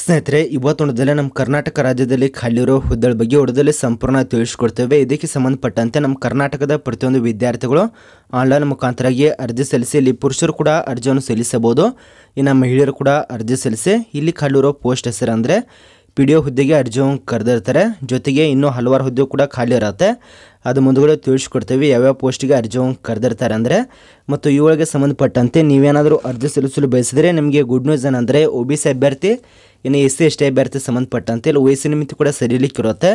ಸ್ನೇಹಿತರೆ ಇವತ್ತೊಂದಲ್ಲೇ ನಮ್ಮ ಕರ್ನಾಟಕ ರಾಜ್ಯದಲ್ಲಿ ಖಾಲಿರೋ ಹುದ್ದೆಗಳ ಬಗ್ಗೆ ಹೊಡೆದಲ್ಲಿ ಸಂಪೂರ್ಣ ತಿಳಿಸ್ಕೊಡ್ತೇವೆ ಇದಕ್ಕೆ ಸಂಬಂಧಪಟ್ಟಂತೆ ನಮ್ಮ ಕರ್ನಾಟಕದ ಪ್ರತಿಯೊಂದು ವಿದ್ಯಾರ್ಥಿಗಳು ಆನ್ಲೈನ್ ಮುಖಾಂತರಾಗಿ ಅರ್ಜಿ ಸಲ್ಲಿಸಿ ಇಲ್ಲಿ ಪುರುಷರು ಕೂಡ ಅರ್ಜಿಯನ್ನು ಸಲ್ಲಿಸಬಹುದು ಇನ್ನು ಮಹಿಳೆಯರು ಕೂಡ ಅರ್ಜಿ ಸಲ್ಲಿಸಿ ಇಲ್ಲಿ ಖಾಲಿರೋ ಪೋಸ್ಟ್ ಹೆಸರು ಅಂದರೆ ಪಿ ಡಿ ಒ ಹುದ್ದೆಗೆ ಅರ್ಜಿಯನ್ನು ಕರೆದಿರ್ತಾರೆ ಜೊತೆಗೆ ಇನ್ನೂ ಹಲವಾರು ಹುದ್ದೆ ಕೂಡ ಖಾಲಿ ಇರುತ್ತೆ ಅದು ಮುಂದುಗಡೆ ತಿಳಿಸ್ಕೊಡ್ತೇವೆ ಯಾವ್ಯಾವ ಪೋಸ್ಟಿಗೆ ಅರ್ಜಿಯನ್ನು ಕರೆದಿರ್ತಾರೆ ಅಂದರೆ ಮತ್ತು ಇವುಗಳಿಗೆ ಸಂಬಂಧಪಟ್ಟಂತೆ ನೀವೇನಾದರೂ ಅರ್ಜಿ ಸಲ್ಲಿಸಲು ಬಯಸಿದರೆ ನಿಮಗೆ ಗುಡ್ ನ್ಯೂಸ್ ಏನಂದರೆ ಒ ಬಿ ಸಿ ಅಭ್ಯರ್ಥಿ ಇನ್ನು ಎಸ್ ಸಿ ಎಷ್ಟೇ ಅಭ್ಯರ್ಥಿ ಸಂಬಂಧಪಟ್ಟಂತೆ ಇಲ್ಲಿ ವಯಸ್ಸಿನ ನಿಮಿತ್ತ ಕೂಡ ಸರಿಲಿಕ್ಕಿರುತ್ತೆ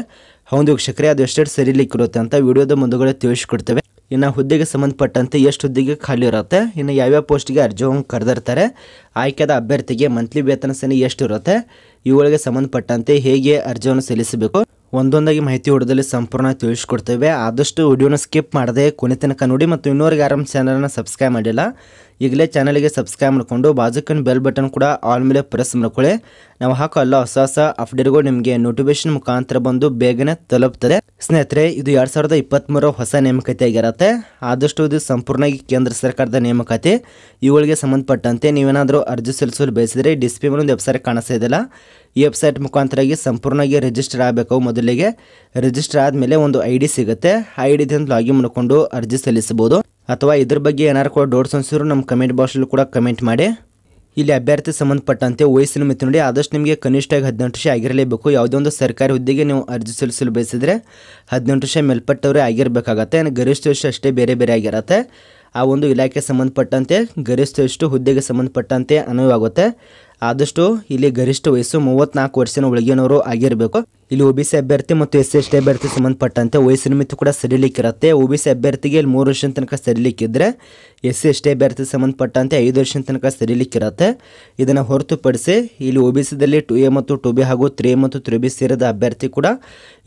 ಹೌದು ವೀಕ್ಷಕರೇ ಅದು ಎಷ್ಟೆಷ್ಟು ಸರಿಲಿಕ್ಕಿರುತ್ತೆ ಅಂತ ವಿಡಿಯೋದ ಮುಂದುಗಡೆ ತಿಳಿಸ್ಕೊಡ್ತೇವೆ ಇನ್ನು ಹುದ್ದೆಗೆ ಸಂಬಂಧಪಟ್ಟಂತೆ ಎಷ್ಟು ಹುದ್ದೆಗೆ ಖಾಲಿ ಇರುತ್ತೆ ಇನ್ನು ಯಾವ್ಯಾವ ಪೋಸ್ಟ್ಗೆ ಅರ್ಜಿ ಕರೆದಿರ್ತಾರೆ ಆಯ್ಕೆದ ಅಭ್ಯರ್ಥಿಗೆ ಮಂತ್ಲಿ ವೇತನ ಸೇನೆ ಎಷ್ಟು ಇರುತ್ತೆ ಇವುಗಳಿಗೆ ಸಂಬಂಧಪಟ್ಟಂತೆ ಹೇಗೆ ಅರ್ಜಿಯನ್ನು ಸಲ್ಲಿಸಬೇಕು ಒಂದೊಂದಾಗಿ ಮಾಹಿತಿ ಹೊಡೆದಲ್ಲಿ ಸಂಪೂರ್ಣ ತಿಳಿಸ್ಕೊಡ್ತೇವೆ ಆದಷ್ಟು ವಿಡಿಯೋನ ಸ್ಕಿಪ್ ಮಾಡದೆ ಕೊನೆ ತನಕ ನೋಡಿ ಮತ್ತು ಇನ್ನೂರಿಗೆ ಆರಾಮ್ ಚಾನಲನ್ನು ಸಬ್ಸ್ಕ್ರೈಬ್ ಮಾಡಿಲ್ಲ ಈಗಲೇ ಚಾನಲ್ಗೆ ಸಬ್ಸ್ಕ್ರೈಬ್ ಮಾಡಿಕೊಂಡು ಬಾಜುಕನ್ ಬೆಲ್ ಬಟನ್ ಕೂಡ ಆಲ್ ಮೇಲೆ ಪ್ರೆಸ್ ಮಾಡ್ಕೊಳ್ಳಿ ನಾವು ಹಾಕೋ ಎಲ್ಲ ಹೊಸ ಹೊಸ ಅಪ್ಡೇಟ್ಗಳು ನಿಮಗೆ ನೋಟಿಫಿಕೇಶನ್ ಮುಖಾಂತರ ಬಂದು ಬೇಗನೆ ತಲುಪ್ತದೆ ಸ್ನೇಹಿತರೆ ಇದು ಎರಡ್ ಸಾವಿರದ ಮೂರ ಹೊಸ ಆಗಿರುತ್ತೆ ಆದಷ್ಟು ಇದು ಸಂಪೂರ್ಣವಾಗಿ ಕೇಂದ್ರ ಸರ್ಕಾರದ ನೇಮಕಾತಿ ಇವುಗಳಿಗೆ ಸಂಬಂಧಪಟ್ಟಂತೆ ನೀವೇನಾದರೂ ಅರ್ಜಿ ಸಲ್ಲಿಸಲು ಬಯಸಿದರೆ ಡಿಸ್ಪ್ಲೇ ಮೇಲೆ ಒಂದು ವೆಬ್ಸೈಟ್ ಕಾಣಿಸ್ತಾ ಇದೆಯಲ್ಲ ಈ ವೆಬ್ಸೈಟ್ ಮುಖಾಂತರಾಗಿ ಸಂಪೂರ್ಣವಾಗಿ ರಿಜಿಸ್ಟರ್ ಆಗಬೇಕು ಮೊದಲಿಗೆ ರಿಜಿಸ್ಟರ್ ಆದಮೇಲೆ ಒಂದು ಐ ಡಿ ಸಿಗುತ್ತೆ ಐ ದಿಂದ ಲಾಗಿನ್ ಮಾಡಿಕೊಂಡು ಅರ್ಜಿ ಸಲ್ಲಿಸಬಹುದು ಅಥವಾ ಇದ್ರ ಬಗ್ಗೆ ಏನಾರು ಕೂಡ ಡೌಟ್ಸ್ ಅನಿಸಿದ್ರು ನಮ್ಮ ಕಮೆಂಟ್ ಬಾಕ್ಸಲ್ಲೂ ಕೂಡ ಕಮೆಂಟ್ ಮಾಡಿ ಇಲ್ಲಿ ಅಭ್ಯರ್ಥಿ ಸಂಬಂಧಪಟ್ಟಂತೆ ವಯಸ್ಸಿನ ಮಿತಿ ನೋಡಿ ಆದಷ್ಟು ನಿಮಗೆ ಆಗಿ ಹದಿನೆಂಟು ವರ್ಷ ಆಗಿರಲೇಬೇಕು ಯಾವುದೇ ಒಂದು ಸರ್ಕಾರಿ ಹುದ್ದೆಗೆ ನೀವು ಅರ್ಜಿ ಸಲ್ಲಿಸಲು ಬಯಸಿದರೆ ಹದಿನೆಂಟು ವರ್ಷ ಮೇಲ್ಪಟ್ಟವರೇ ಆಗಿರಬೇಕಾಗತ್ತೆ ಏನು ಗರಿಷ್ಠ ಅಷ್ಟೇ ಬೇರೆ ಬೇರೆ ಆಗಿರತ್ತೆ ಆ ಒಂದು ಇಲಾಖೆ ಸಂಬಂಧಪಟ್ಟಂತೆ ಗರಿಷ್ಠ ಎಷ್ಟು ಹುದ್ದೆಗೆ ಸಂಬಂಧಪಟ್ಟಂತೆ ಅನುವಾಗುತ್ತೆ ಆದಷ್ಟು ಇಲ್ಲಿ ಗರಿಷ್ಠ ವಯಸ್ಸು ಮೂವತ್ನಾಲ್ಕು ವರ್ಷದ ಒಳಗಿನವರು ಆಗಿರಬೇಕು ಇಲ್ಲಿ ಒ ಬಿ ಸಿ ಅಭ್ಯರ್ಥಿ ಮತ್ತು ಎಸ್ ಎಸ್ ಟಿ ಅಭ್ಯರ್ಥಿ ಸಂಬಂಧಪಟ್ಟಂತೆ ವಯಸ್ಸಿನ ಮಿತಿ ಕೂಡ ಸರಿಲಿಕ್ಕಿರುತ್ತೆ ಒ ಬಿ ಸಿ ಅಭ್ಯರ್ಥಿಗೆ ಇಲ್ಲಿ ಮೂರು ವರ್ಷದ ತನಕ ಸರಿಲಿಕ್ಕಿದ್ರೆ ಎಸ್ ಸಿ ಎಸ್ ಟಿ ಅಭ್ಯರ್ಥಿ ಸಂಬಂಧಪಟ್ಟಂತೆ ಐದು ವರ್ಷದ ತನಕ ಸರಿಲಿಕ್ಕಿರುತ್ತೆ ಇದನ್ನು ಹೊರತುಪಡಿಸಿ ಇಲ್ಲಿ ಒ ಬಿ ಸಿದಲ್ಲಿ ಟು ಎ ಮತ್ತು ಟು ಬಿ ಹಾಗೂ ತ್ರೀ ಎ ಮತ್ತು ತ್ರೀ ಬಿ ಸೇರಿದ ಅಭ್ಯರ್ಥಿ ಕೂಡ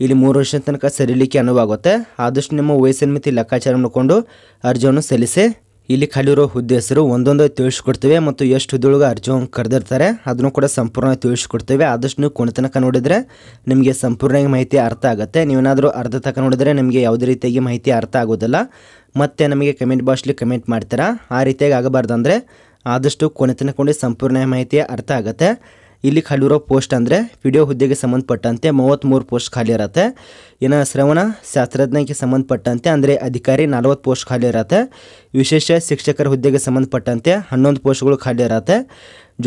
ಇಲ್ಲಿ ಮೂರು ವರ್ಷದ ತನಕ ಸರಿಲಿಕ್ಕೆ ಅನುವಾಗುತ್ತೆ ಆದಷ್ಟು ನಿಮ್ಮ ವಯಸ್ಸಿನ ಮಿತಿ ಲೆಕ್ಕಾಚಾರ ಮಾಡಿಕೊಂಡು ಅರ್ಜಿಯನ್ನು ಸಲ್ಲಿಸಿ ಇಲ್ಲಿ ಖಾಲಿರೋ ಹುದ್ದೆ ಹೆಸರು ಒಂದೊಂದು ತಿಳಿಸ್ಕೊಡ್ತೇವೆ ಮತ್ತು ಎಷ್ಟು ಹುದ್ದೆಯೊಳಗೆ ಅರ್ಜಿ ಕರೆದಿರ್ತಾರೆ ಅದನ್ನು ಕೂಡ ಸಂಪೂರ್ಣ ತಿಳಿಸ್ಕೊಡ್ತೇವೆ ಆದಷ್ಟು ನೀವು ಕೊನೆ ತನಕ ನೋಡಿದರೆ ನಿಮಗೆ ಸಂಪೂರ್ಣವಾಗಿ ಮಾಹಿತಿ ಅರ್ಥ ಆಗುತ್ತೆ ನೀವೇನಾದರೂ ಅರ್ಧ ತನಕ ನೋಡಿದರೆ ನಿಮಗೆ ಯಾವುದೇ ರೀತಿಯಾಗಿ ಮಾಹಿತಿ ಅರ್ಥ ಆಗೋದಿಲ್ಲ ಮತ್ತು ನಮಗೆ ಕಮೆಂಟ್ ಬಾಕ್ಸ್ಲಿ ಕಮೆಂಟ್ ಮಾಡ್ತೀರಾ ಆ ರೀತಿಯಾಗಿ ಆಗಬಾರ್ದು ಅಂದರೆ ಆದಷ್ಟು ಕೊನೆ ತನಕ ಸಂಪೂರ್ಣ ಮಾಹಿತಿ ಅರ್ಥ ಆಗುತ್ತೆ ಇಲ್ಲಿ ಖಾಲಿರೋ ಪೋಸ್ಟ್ ಅಂದರೆ ವಿಡಿಯೋ ಹುದ್ದೆಗೆ ಸಂಬಂಧಪಟ್ಟಂತೆ ಮೂರು ಪೋಸ್ಟ್ ಖಾಲಿ ಇರತ್ತೆ ಇನ್ನು ಶ್ರವಣ ಶಾಸ್ತ್ರಜ್ಞಕ್ಕೆ ಸಂಬಂಧಪಟ್ಟಂತೆ ಅಂದರೆ ಅಧಿಕಾರಿ ನಲವತ್ತು ಪೋಸ್ಟ್ ಖಾಲಿ ಇರತ್ತೆ ವಿಶೇಷ ಶಿಕ್ಷಕರ ಹುದ್ದೆಗೆ ಸಂಬಂಧಪಟ್ಟಂತೆ ಹನ್ನೊಂದು ಪೋಸ್ಟ್ಗಳು ಖಾಲಿ ಇರತ್ತೆ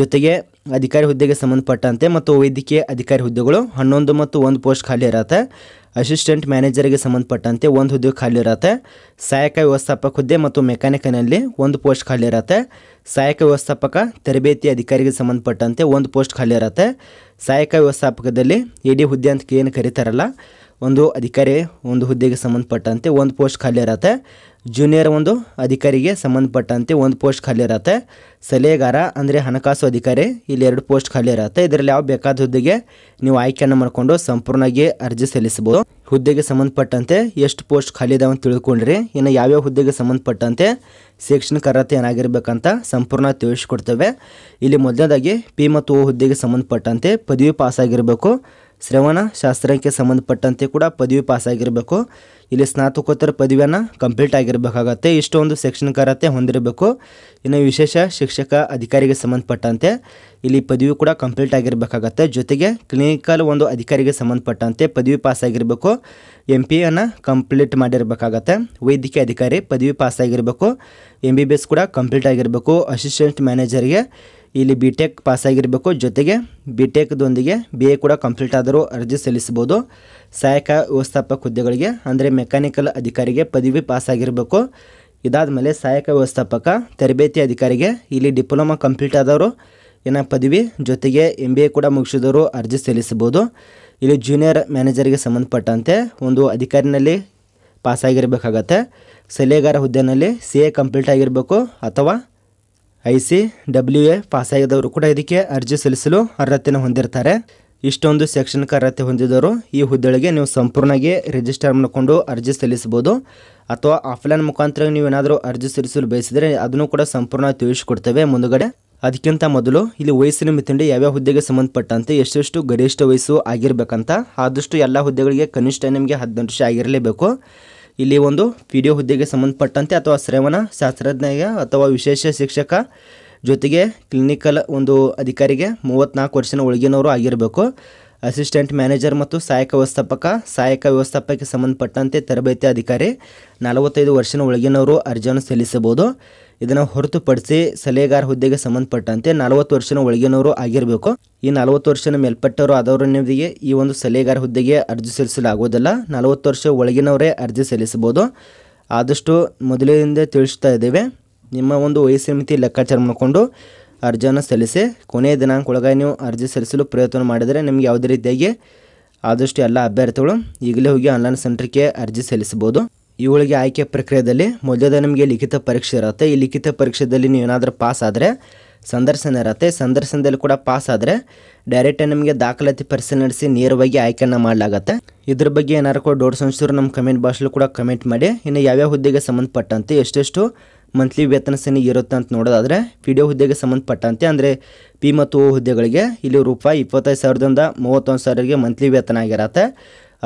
ಜೊತೆಗೆ ಅಧಿಕಾರಿ ಹುದ್ದೆಗೆ ಸಂಬಂಧಪಟ್ಟಂತೆ ಮತ್ತು ವೈದ್ಯಕೀಯ ಅಧಿಕಾರಿ ಹುದ್ದೆಗಳು ಹನ್ನೊಂದು ಮತ್ತು ಒಂದು ಪೋಸ್ಟ್ ಖಾಲಿ ಇರತ್ತೆ ಅಸಿಸ್ಟೆಂಟ್ ಮ್ಯಾನೇಜರಿಗೆ ಸಂಬಂಧಪಟ್ಟಂತೆ ಒಂದು ಹುದ್ದೆ ಖಾಲಿ ಇರತ್ತೆ ಸಹಾಯಕ ವ್ಯವಸ್ಥಾಪಕ ಹುದ್ದೆ ಮತ್ತು ಮೆಕ್ಯಾನಿಕನಲ್ಲಿ ಒಂದು ಪೋಸ್ಟ್ ಖಾಲಿ ಇರುತ್ತೆ ಸಹಾಯಕ ವ್ಯವಸ್ಥಾಪಕ ತರಬೇತಿ ಅಧಿಕಾರಿಗೆ ಸಂಬಂಧಪಟ್ಟಂತೆ ಒಂದು ಪೋಸ್ಟ್ ಖಾಲಿ ಇರುತ್ತೆ ಸಹಾಯಕ ವ್ಯವಸ್ಥಾಪಕದಲ್ಲಿ ಇಡೀ ಹುದ್ದೆ ಅಂತ ಏನು ಕರೀತಾರಲ್ಲ ಒಂದು ಅಧಿಕಾರಿ ಒಂದು ಹುದ್ದೆಗೆ ಸಂಬಂಧಪಟ್ಟಂತೆ ಒಂದು ಪೋಸ್ಟ್ ಖಾಲಿ ಇರುತ್ತೆ ಜೂನಿಯರ್ ಒಂದು ಅಧಿಕಾರಿಗೆ ಸಂಬಂಧಪಟ್ಟಂತೆ ಒಂದು ಪೋಸ್ಟ್ ಖಾಲಿ ಇರುತ್ತೆ ಸಲಹೆಗಾರ ಅಂದರೆ ಹಣಕಾಸು ಅಧಿಕಾರಿ ಇಲ್ಲಿ ಎರಡು ಪೋಸ್ಟ್ ಖಾಲಿ ಇರುತ್ತೆ ಇದರಲ್ಲಿ ಯಾವ ಬೇಕಾದ ಹುದ್ದೆಗೆ ನೀವು ಆಯ್ಕೆಯನ್ನು ಮಾಡಿಕೊಂಡು ಸಂಪೂರ್ಣವಾಗಿ ಅರ್ಜಿ ಸಲ್ಲಿಸಬಹುದು ಹುದ್ದೆಗೆ ಸಂಬಂಧಪಟ್ಟಂತೆ ಎಷ್ಟು ಪೋಸ್ಟ್ ಖಾಲಿ ಇದಾವೆ ಅಂತ ತಿಳ್ಕೊಂಡ್ರಿ ಇನ್ನು ಯಾವ್ಯಾವ ಹುದ್ದೆಗೆ ಸಂಬಂಧಪಟ್ಟಂತೆ ಶೈಕ್ಷಣಿಕ ಅರ್ಹತೆ ಏನಾಗಿರ್ಬೇಕಂತ ಸಂಪೂರ್ಣ ತಿಳಿಸ್ಕೊಡ್ತೇವೆ ಇಲ್ಲಿ ಮೊದಲನೇದಾಗಿ ಪಿ ಮತ್ತು ಓ ಹುದ್ದೆಗೆ ಸಂಬಂಧಪಟ್ಟಂತೆ ಪದವಿ ಆಗಿರಬೇಕು ಶ್ರವಣ ಶಾಸ್ತ್ರಕ್ಕೆ ಸಂಬಂಧಪಟ್ಟಂತೆ ಕೂಡ ಪದವಿ ಪಾಸಾಗಿರಬೇಕು ಇಲ್ಲಿ ಸ್ನಾತಕೋತ್ತರ ಪದವಿಯನ್ನು ಕಂಪ್ಲೀಟ್ ಆಗಿರಬೇಕಾಗತ್ತೆ ಇಷ್ಟೊಂದು ಅರ್ಹತೆ ಹೊಂದಿರಬೇಕು ಇನ್ನು ವಿಶೇಷ ಶಿಕ್ಷಕ ಅಧಿಕಾರಿಗೆ ಸಂಬಂಧಪಟ್ಟಂತೆ ಇಲ್ಲಿ ಪದವಿ ಕೂಡ ಕಂಪ್ಲೀಟ್ ಆಗಿರಬೇಕಾಗತ್ತೆ ಜೊತೆಗೆ ಕ್ಲಿನಿಕಲ್ ಒಂದು ಅಧಿಕಾರಿಗೆ ಸಂಬಂಧಪಟ್ಟಂತೆ ಪದವಿ ಪಾಸಾಗಿರಬೇಕು ಎಂ ಪಿ ಅನ್ನು ಕಂಪ್ಲೀಟ್ ಮಾಡಿರಬೇಕಾಗತ್ತೆ ವೈದ್ಯಕೀಯ ಅಧಿಕಾರಿ ಪದವಿ ಪಾಸಾಗಿರಬೇಕು ಎಂ ಬಿ ಬಿ ಎಸ್ ಕೂಡ ಕಂಪ್ಲೀಟ್ ಆಗಿರಬೇಕು ಅಸಿಸ್ಟೆಂಟ್ ಮ್ಯಾನೇಜರ್ಗೆ ಇಲ್ಲಿ ಬಿ ಟೆಕ್ ಪಾಸಾಗಿರಬೇಕು ಜೊತೆಗೆ ಬಿ ಟೆಕ್ದೊಂದಿಗೆ ಬಿ ಎ ಕೂಡ ಕಂಪ್ಲೀಟ್ ಆದರೂ ಅರ್ಜಿ ಸಲ್ಲಿಸಬಹುದು ಸಹಾಯಕ ವ್ಯವಸ್ಥಾಪಕ ಹುದ್ದೆಗಳಿಗೆ ಅಂದರೆ ಮೆಕ್ಯಾನಿಕಲ್ ಅಧಿಕಾರಿಗೆ ಪದವಿ ಪಾಸಾಗಿರಬೇಕು ಇದಾದ ಮೇಲೆ ಸಹಾಯಕ ವ್ಯವಸ್ಥಾಪಕ ತರಬೇತಿ ಅಧಿಕಾರಿಗೆ ಇಲ್ಲಿ ಡಿಪ್ಲೊಮಾ ಕಂಪ್ಲೀಟ್ ಆದವರು ಏನ ಪದವಿ ಜೊತೆಗೆ ಎಮ್ ಬಿ ಎ ಕೂಡ ಮುಗಿಸಿದವರು ಅರ್ಜಿ ಸಲ್ಲಿಸಬಹುದು ಇಲ್ಲಿ ಜೂನಿಯರ್ ಮ್ಯಾನೇಜರಿಗೆ ಸಂಬಂಧಪಟ್ಟಂತೆ ಒಂದು ಅಧಿಕಾರಿನಲ್ಲಿ ಪಾಸಾಗಿರಬೇಕಾಗತ್ತೆ ಸಲಹೆಗಾರ ಹುದ್ದೆನಲ್ಲಿ ಸಿ ಎ ಕಂಪ್ಲೀಟ್ ಆಗಿರಬೇಕು ಅಥವಾ ಐ ಸಿ ಡಬ್ಲ್ಯೂ ಎ ಪಾಸಾಗಿದವರು ಕೂಡ ಇದಕ್ಕೆ ಅರ್ಜಿ ಸಲ್ಲಿಸಲು ಅರ್ಹತೆಯನ್ನು ಹೊಂದಿರ್ತಾರೆ ಇಷ್ಟೊಂದು ಶೈಕ್ಷಣಿಕ ಅರ್ಹತೆ ಹೊಂದಿದವರು ಈ ಹುದ್ದೆಗಳಿಗೆ ನೀವು ಸಂಪೂರ್ಣವಾಗಿ ರಿಜಿಸ್ಟರ್ ಮಾಡಿಕೊಂಡು ಅರ್ಜಿ ಸಲ್ಲಿಸಬಹುದು ಅಥವಾ ಆಫ್ಲೈನ್ ಮುಖಾಂತರ ನೀವು ಏನಾದರೂ ಅರ್ಜಿ ಸಲ್ಲಿಸಲು ಬಯಸಿದರೆ ಅದನ್ನು ಕೂಡ ಸಂಪೂರ್ಣ ತಿಳಿಸಿಕೊಡ್ತೇವೆ ಮುಂದುಗಡೆ ಅದಕ್ಕಿಂತ ಮೊದಲು ಇಲ್ಲಿ ವಯಸ್ಸಿನ ಮಿತಿಂಡಿ ಯಾವ್ಯಾವ ಹುದ್ದೆಗೆ ಸಂಬಂಧಪಟ್ಟಂತೆ ಎಷ್ಟೆಷ್ಟು ಗರಿಷ್ಠ ವಯಸ್ಸು ಆಗಿರಬೇಕಂತ ಆದಷ್ಟು ಎಲ್ಲ ಹುದ್ದೆಗಳಿಗೆ ಕನಿಷ್ಠ ನಿಮಗೆ ಹದಿನೆಂಟು ವರ್ಷ ಆಗಿರಲೇಬೇಕು ಇಲ್ಲಿ ಒಂದು ಪಿ ಡಿ ಒ ಹುದ್ದೆಗೆ ಸಂಬಂಧಪಟ್ಟಂತೆ ಅಥವಾ ಶ್ರವಣ ಶಾಸ್ತ್ರಜ್ಞ ಅಥವಾ ವಿಶೇಷ ಶಿಕ್ಷಕ ಜೊತೆಗೆ ಕ್ಲಿನಿಕಲ್ ಒಂದು ಅಧಿಕಾರಿಗೆ ಮೂವತ್ತ್ನಾಲ್ಕು ವರ್ಷನ ಒಳಗಿನವರು ಆಗಿರಬೇಕು ಅಸಿಸ್ಟೆಂಟ್ ಮ್ಯಾನೇಜರ್ ಮತ್ತು ಸಹಾಯಕ ವ್ಯವಸ್ಥಾಪಕ ಸಹಾಯಕ ವ್ಯವಸ್ಥಾಪಕಕ್ಕೆ ಸಂಬಂಧಪಟ್ಟಂತೆ ತರಬೇತಿ ಅಧಿಕಾರಿ ನಲವತ್ತೈದು ವರ್ಷದ ಒಳಗಿನವರು ಅರ್ಜಿಯನ್ನು ಸಲ್ಲಿಸಬಹುದು ಇದನ್ನು ಹೊರತುಪಡಿಸಿ ಸಲಹೆಗಾರ ಹುದ್ದೆಗೆ ಸಂಬಂಧಪಟ್ಟಂತೆ ನಲವತ್ತು ವರ್ಷನ ಒಳಗಿನವರು ಆಗಿರಬೇಕು ಈ ನಲವತ್ತು ವರ್ಷನ ಮೇಲ್ಪಟ್ಟವರು ನಿಮಗೆ ಈ ಒಂದು ಸಲಹೆಗಾರ ಹುದ್ದೆಗೆ ಅರ್ಜಿ ಸಲ್ಲಿಸಲಾಗುವುದಿಲ್ಲ ನಲವತ್ತು ವರ್ಷ ಒಳಗಿನವರೇ ಅರ್ಜಿ ಸಲ್ಲಿಸಬಹುದು ಆದಷ್ಟು ಮೊದಲಿನಿಂದ ತಿಳಿಸ್ತಾ ಇದ್ದೇವೆ ನಿಮ್ಮ ಒಂದು ವಯಸ್ಸಿನ ಮಿತಿ ಲೆಕ್ಕಾಚಾರ ಮಾಡಿಕೊಂಡು ಅರ್ಜಿಯನ್ನು ಸಲ್ಲಿಸಿ ಕೊನೆಯ ದಿನಾಂಕ ಒಳಗೆ ನೀವು ಅರ್ಜಿ ಸಲ್ಲಿಸಲು ಪ್ರಯತ್ನ ಮಾಡಿದರೆ ನಿಮಗೆ ಯಾವುದೇ ರೀತಿಯಾಗಿ ಆದಷ್ಟು ಎಲ್ಲ ಅಭ್ಯರ್ಥಿಗಳು ಈಗಲೇ ಹೋಗಿ ಆನ್ಲೈನ್ ಸೆಂಟ್ರಿಗೆ ಅರ್ಜಿ ಸಲ್ಲಿಸಬಹುದು ಇವುಗಳಿಗೆ ಆಯ್ಕೆ ಪ್ರಕ್ರಿಯೆಯಲ್ಲಿ ಮೊದಲದ ನಿಮಗೆ ಲಿಖಿತ ಪರೀಕ್ಷೆ ಇರುತ್ತೆ ಈ ಲಿಖಿತ ಪರೀಕ್ಷೆಯಲ್ಲಿ ನೀವು ಏನಾದರೂ ಪಾಸ್ ಆದರೆ ಸಂದರ್ಶನ ಇರುತ್ತೆ ಸಂದರ್ಶನದಲ್ಲಿ ಕೂಡ ಪಾಸ್ ಆದರೆ ಡೈರೆಕ್ಟಾಗಿ ನಿಮಗೆ ದಾಖಲಾತಿ ಪರೀಕ್ಷೆ ನಡೆಸಿ ನೇರವಾಗಿ ಆಯ್ಕೆಯನ್ನು ಮಾಡಲಾಗುತ್ತೆ ಇದ್ರ ಬಗ್ಗೆ ಏನಾರು ಕೂಡ ಡೌಟ್ಸ್ ಅನಿಸಿದ್ರು ನಮ್ಮ ಕಮೆಂಟ್ ಬಾಕ್ಸಲ್ಲಿ ಕೂಡ ಕಮೆಂಟ್ ಮಾಡಿ ಇನ್ನು ಯಾವ್ಯಾವ ಹುದ್ದೆಗೆ ಸಂಬಂಧಪಟ್ಟಂತೆ ಎಷ್ಟೆಷ್ಟು ಮಂತ್ಲಿ ವೇತನ ಸೇನೆ ಇರುತ್ತೆ ಅಂತ ನೋಡೋದಾದರೆ ವಿಡಿಯೋ ಹುದ್ದೆಗೆ ಸಂಬಂಧಪಟ್ಟಂತೆ ಅಂದರೆ ಪಿ ಮತ್ತು ಓ ಹುದ್ದೆಗಳಿಗೆ ಇಲ್ಲಿ ರೂಪಾಯಿ ಇಪ್ಪತ್ತೈದು ಸಾವಿರದಿಂದ ಮೂವತ್ತೊಂದು ಸಾವಿರಗೆ ಮಂತ್ಲಿ ವೇತನ ಆಗಿರತ್ತೆ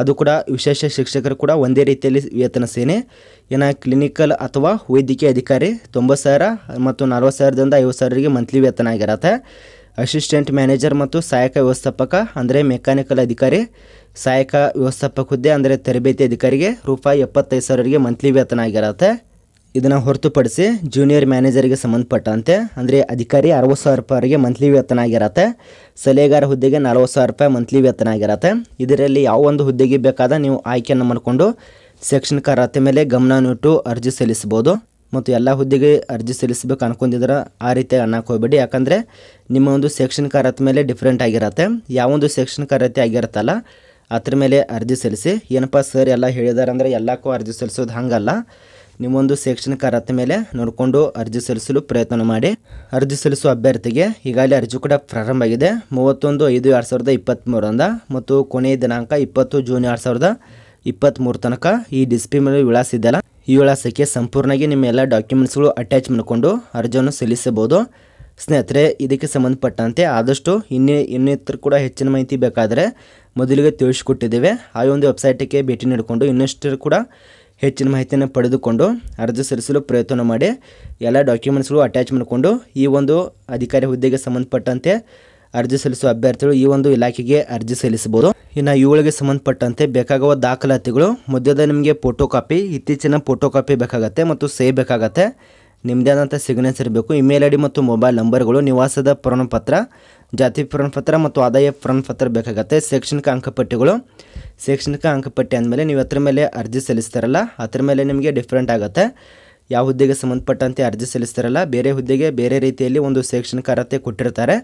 ಅದು ಕೂಡ ವಿಶೇಷ ಶಿಕ್ಷಕರು ಕೂಡ ಒಂದೇ ರೀತಿಯಲ್ಲಿ ವೇತನ ಸೇನೆ ಇನ್ನು ಕ್ಲಿನಿಕಲ್ ಅಥವಾ ವೈದ್ಯಕೀಯ ಅಧಿಕಾರಿ ತೊಂಬತ್ತು ಸಾವಿರ ಮತ್ತು ನಲ್ವತ್ತು ಸಾವಿರದಿಂದ ಐವತ್ತು ಸಾವಿರರಿಗೆ ಮಂತ್ಲಿ ವೇತನ ಆಗಿರತ್ತೆ ಅಸಿಸ್ಟೆಂಟ್ ಮ್ಯಾನೇಜರ್ ಮತ್ತು ಸಹಾಯಕ ವ್ಯವಸ್ಥಾಪಕ ಅಂದರೆ ಮೆಕ್ಯಾನಿಕಲ್ ಅಧಿಕಾರಿ ಸಹಾಯಕ ವ್ಯವಸ್ಥಾಪಕ ಹುದ್ದೆ ಅಂದರೆ ತರಬೇತಿ ಅಧಿಕಾರಿಗೆ ರೂಪಾಯಿ ಎಪ್ಪತ್ತೈದು ಸಾವಿರರಿಗೆ ಮಂತ್ಲಿ ವೇತನ ಆಗಿರತ್ತೆ ಇದನ್ನು ಹೊರತುಪಡಿಸಿ ಜೂನಿಯರ್ ಮ್ಯಾನೇಜರ್ಗೆ ಸಂಬಂಧಪಟ್ಟಂತೆ ಅಂದರೆ ಅಧಿಕಾರಿ ಅರವತ್ತು ಸಾವಿರ ರೂಪಾಯಿಗೆ ಮಂತ್ಲಿ ವೇತನ ಆಗಿರತ್ತೆ ಸಲಹೆಗಾರ ಹುದ್ದೆಗೆ ನಲ್ವತ್ತು ಸಾವಿರ ರೂಪಾಯಿ ಮಂತ್ಲಿ ವೇತನ ಆಗಿರತ್ತೆ ಇದರಲ್ಲಿ ಯಾವ ಒಂದು ಹುದ್ದೆಗೆ ಬೇಕಾದ ನೀವು ಆಯ್ಕೆಯನ್ನು ಮಾಡಿಕೊಂಡು ಶೈಕ್ಷಣಿಕ ಅರ್ಹತೆ ಮೇಲೆ ಗಮನವಿಟ್ಟು ಅರ್ಜಿ ಸಲ್ಲಿಸ್ಬೋದು ಮತ್ತು ಎಲ್ಲ ಹುದ್ದೆಗೆ ಅರ್ಜಿ ಸಲ್ಲಿಸಬೇಕು ಅನ್ಕೊಂಡಿದ್ರೆ ಆ ರೀತಿ ಅನ್ನಕ್ಕೆ ಹೋಗ್ಬೇಡಿ ಯಾಕಂದರೆ ನಿಮ್ಮ ಒಂದು ಶೈಕ್ಷಣಿಕ ಅರ್ಹತೆ ಮೇಲೆ ಡಿಫ್ರೆಂಟ್ ಆಗಿರತ್ತೆ ಯಾವೊಂದು ಶೈಕ್ಷಣಿಕ ಅರ್ಹತೆ ಆಗಿರುತ್ತಲ್ಲ ಅದ್ರ ಮೇಲೆ ಅರ್ಜಿ ಸಲ್ಲಿಸಿ ಏನಪ್ಪ ಸರ್ ಎಲ್ಲ ಹೇಳಿದಾರೆ ಅಂದರೆ ಎಲ್ಲಕ್ಕೂ ಅರ್ಜಿ ಸಲ್ಲಿಸೋದು ಹಾಗಲ್ಲ ನಿಮ್ಮೊಂದು ಶೈಕ್ಷಣಿಕ ಅರ್ಹತೆ ಮೇಲೆ ನೋಡಿಕೊಂಡು ಅರ್ಜಿ ಸಲ್ಲಿಸಲು ಪ್ರಯತ್ನ ಮಾಡಿ ಅರ್ಜಿ ಸಲ್ಲಿಸುವ ಅಭ್ಯರ್ಥಿಗೆ ಈಗಾಗಲೇ ಅರ್ಜಿ ಕೂಡ ಪ್ರಾರಂಭ ಆಗಿದೆ ಮೂವತ್ತೊಂದು ಐದು ಎರಡು ಸಾವಿರದ ಇಪ್ಪತ್ತ್ಮೂರರಿಂದ ಮತ್ತು ಕೊನೆಯ ದಿನಾಂಕ ಇಪ್ಪತ್ತು ಜೂನ್ ಎರಡು ಸಾವಿರದ ಇಪ್ಪತ್ತ್ಮೂರು ತನಕ ಈ ಡಿಸ್ಪ್ಲೇ ಮೇಲೆ ವಿಳಾಸ ಇದೆಯಲ್ಲ ಈ ವಿಳಾಸಕ್ಕೆ ಸಂಪೂರ್ಣವಾಗಿ ನಿಮ್ಮ ಎಲ್ಲ ಡಾಕ್ಯುಮೆಂಟ್ಸ್ಗಳು ಅಟ್ಯಾಚ್ ಮಾಡಿಕೊಂಡು ಅರ್ಜಿಯನ್ನು ಸಲ್ಲಿಸಬಹುದು ಸ್ನೇಹಿತರೆ ಇದಕ್ಕೆ ಸಂಬಂಧಪಟ್ಟಂತೆ ಆದಷ್ಟು ಇನ್ನೇ ಇನ್ನಿತರ ಕೂಡ ಹೆಚ್ಚಿನ ಮಾಹಿತಿ ಬೇಕಾದರೆ ಮೊದಲಿಗೆ ತಿಳಿಸ್ಕೊಟ್ಟಿದ್ದೇವೆ ಆ ಒಂದು ವೆಬ್ಸೈಟಿಗೆ ಭೇಟಿ ನೀಡಿಕೊಂಡು ಇನ್ನಷ್ಟು ಕೂಡ ಹೆಚ್ಚಿನ ಮಾಹಿತಿಯನ್ನು ಪಡೆದುಕೊಂಡು ಅರ್ಜಿ ಸಲ್ಲಿಸಲು ಪ್ರಯತ್ನ ಮಾಡಿ ಎಲ್ಲ ಡಾಕ್ಯುಮೆಂಟ್ಸ್ಗಳು ಅಟ್ಯಾಚ್ ಮಾಡಿಕೊಂಡು ಈ ಒಂದು ಅಧಿಕಾರಿ ಹುದ್ದೆಗೆ ಸಂಬಂಧಪಟ್ಟಂತೆ ಅರ್ಜಿ ಸಲ್ಲಿಸುವ ಅಭ್ಯರ್ಥಿಗಳು ಈ ಒಂದು ಇಲಾಖೆಗೆ ಅರ್ಜಿ ಸಲ್ಲಿಸಬಹುದು ಇನ್ನು ಇವುಗಳಿಗೆ ಸಂಬಂಧಪಟ್ಟಂತೆ ಬೇಕಾಗುವ ದಾಖಲಾತಿಗಳು ಮಧ್ಯದ ನಿಮಗೆ ಫೋಟೋ ಕಾಪಿ ಇತ್ತೀಚಿನ ಫೋಟೋ ಕಾಪಿ ಬೇಕಾಗತ್ತೆ ಮತ್ತು ಸೇ ಬೇಕಾಗತ್ತೆ ಆದಂಥ ಸಿಗ್ನೇಚರ್ ಇರಬೇಕು ಇಮೇಲ್ ಐ ಡಿ ಮತ್ತು ಮೊಬೈಲ್ ನಂಬರ್ಗಳು ನಿವಾಸದ ಪ್ರಮಾಣಪತ್ರ ಜಾತಿ ಪ್ರಮಾಣಪತ್ರ ಮತ್ತು ಆದಾಯ ಪ್ರಮಾಣಪತ್ರ ಬೇಕಾಗತ್ತೆ ಶೈಕ್ಷಣಿಕ ಅಂಕಪಟ್ಟಿಗಳು ಶೈಕ್ಷಣಿಕ ಅಂಕಪಟ್ಟಿ ಅಂದಮೇಲೆ ನೀವು ಹತ್ರ ಮೇಲೆ ಅರ್ಜಿ ಸಲ್ಲಿಸ್ತಾರಲ್ಲ ಅದ್ರ ಮೇಲೆ ನಿಮಗೆ ಡಿಫ್ರೆಂಟ್ ಆಗುತ್ತೆ ಯಾವ ಹುದ್ದೆಗೆ ಸಂಬಂಧಪಟ್ಟಂತೆ ಅರ್ಜಿ ಸಲ್ಲಿಸ್ತಾರಲ್ಲ ಬೇರೆ ಹುದ್ದೆಗೆ ಬೇರೆ ರೀತಿಯಲ್ಲಿ ಒಂದು ಶೈಕ್ಷಣಿಕ ಅರ್ಹತೆ ಕೊಟ್ಟಿರ್ತಾರೆ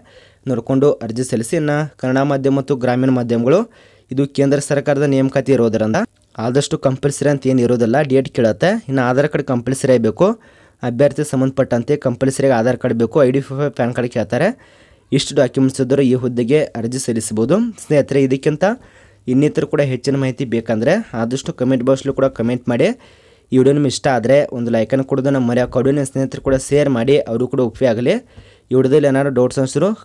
ನೋಡಿಕೊಂಡು ಅರ್ಜಿ ಸಲ್ಲಿಸಿ ಇನ್ನು ಕನ್ನಡ ಮಾಧ್ಯಮ ಮತ್ತು ಗ್ರಾಮೀಣ ಮಾಧ್ಯಮಗಳು ಇದು ಕೇಂದ್ರ ಸರ್ಕಾರದ ನೇಮಕಾತಿ ಇರೋದರಿಂದ ಆದಷ್ಟು ಕಂಪಲ್ಸರಿ ಅಂತ ಏನು ಇರೋದಿಲ್ಲ ಡೇಟ್ ಕೇಳುತ್ತೆ ಇನ್ನು ಆಧಾರ್ ಕಾರ್ಡ್ ಕಂಪಲ್ಸರಿ ಆಗಬೇಕು ಅಭ್ಯರ್ಥಿ ಸಂಬಂಧಪಟ್ಟಂತೆ ಕಂಪಲ್ಸರಿಯಾಗಿ ಆಧಾರ್ ಕಾರ್ಡ್ ಬೇಕು ಐ ಡಿ ಪ್ಯಾನ್ ಕಾರ್ಡ್ ಕೇಳ್ತಾರೆ ಇಷ್ಟು ಡಾಕ್ಯುಮೆಂಟ್ಸ್ ಇದ್ದರೂ ಈ ಹುದ್ದೆಗೆ ಅರ್ಜಿ ಸಲ್ಲಿಸಬಹುದು ಸ್ನೇಹಿತರೆ ಇದಕ್ಕಿಂತ ಇನ್ನಿತರ ಕೂಡ ಹೆಚ್ಚಿನ ಮಾಹಿತಿ ಬೇಕಂದರೆ ಆದಷ್ಟು ಕಮೆಂಟ್ ಬಾಕ್ಸ್ಲೂ ಕೂಡ ಕಮೆಂಟ್ ಮಾಡಿ ಈ ವಿಡಿಯೋ ನಿಮ್ಗೆ ಇಷ್ಟ ಆದರೆ ಒಂದು ಲೈಕನ್ನು ಕೊಡೋದು ನಮ್ಮ ಮರೆಯೋಕೆ ಸ್ನೇಹಿತರು ಕೂಡ ಶೇರ್ ಮಾಡಿ ಅವರು ಕೂಡ ಉಪಯೋಗ ಆಗಲಿ ಈ ವಿಡಿಯೋದಲ್ಲಿ ಏನಾದರೂ ಡೌಟ್ಸ್ ಅನಿಸಿದ್ರು